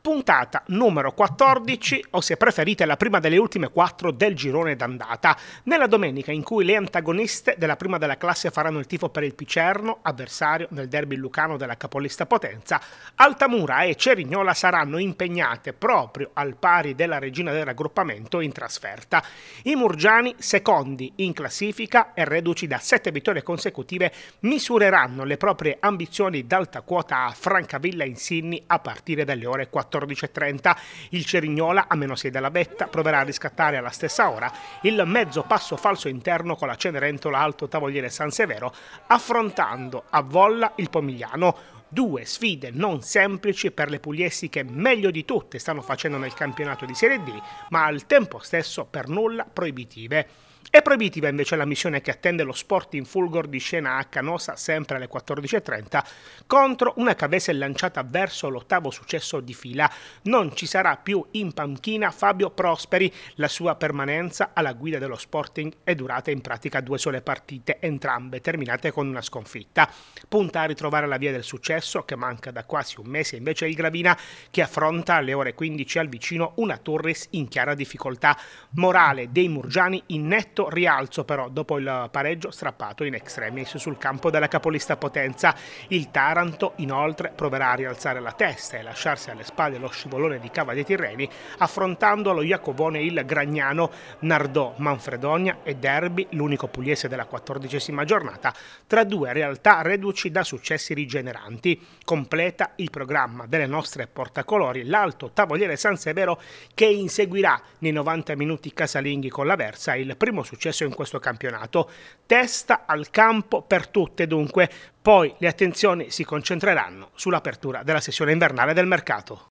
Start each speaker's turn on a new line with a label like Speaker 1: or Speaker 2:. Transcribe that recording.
Speaker 1: puntata numero 14 o se preferite la prima delle ultime 4 del girone d'andata, nella domenica in cui le antagoniste della prima della classe faranno il tifo per il Picerno, avversario nel derby lucano della capolista Potenza, Altamura e Cerignola saranno impegnate proprio al pari della regina del raggruppamento in trasferta. I Murgiani, secondi in classifica e reduci da 7 vittorie consecutive, misureranno le proprie ambizioni d'alta quota a Francavilla in a partire dalle ore 14. 14.30. Il Cerignola, a meno 6 dalla vetta, proverà a riscattare alla stessa ora il mezzo passo falso interno con la Cenerentola Alto Tavoliere San Severo, affrontando a volla il Pomigliano. Due sfide non semplici per le pugliesi che meglio di tutte stanno facendo nel campionato di Serie D, ma al tempo stesso per nulla proibitive. È proibitiva invece la missione che attende lo sport in fulgor di scena a Canosa sempre alle 14.30 contro una cavese lanciata verso l'ottavo successo di fila. Non ci sarà più in panchina Fabio Prosperi, la sua permanenza alla guida dello Sporting è durata in pratica due sole partite, entrambe terminate con una sconfitta. Punta a ritrovare la via del successo Progresso che manca da quasi un mese, invece il Gravina che affronta alle ore 15 al vicino una Torres in chiara difficoltà. Morale dei Murgiani in netto rialzo però dopo il pareggio strappato in extremis sul campo della capolista Potenza. Il Taranto inoltre proverà a rialzare la testa e lasciarsi alle spalle lo scivolone di Cava dei Tirreni affrontando allo Iacovone il Gragnano, Nardò, Manfredonia e Derby, l'unico pugliese della quattordicesima giornata, tra due realtà reduci da successi rigeneranti. Conti completa il programma delle nostre portacolori, l'alto tavoliere San Severo che inseguirà nei 90 minuti casalinghi con la Versa il primo successo in questo campionato. Testa al campo per tutte dunque, poi le attenzioni si concentreranno sull'apertura della sessione invernale del mercato.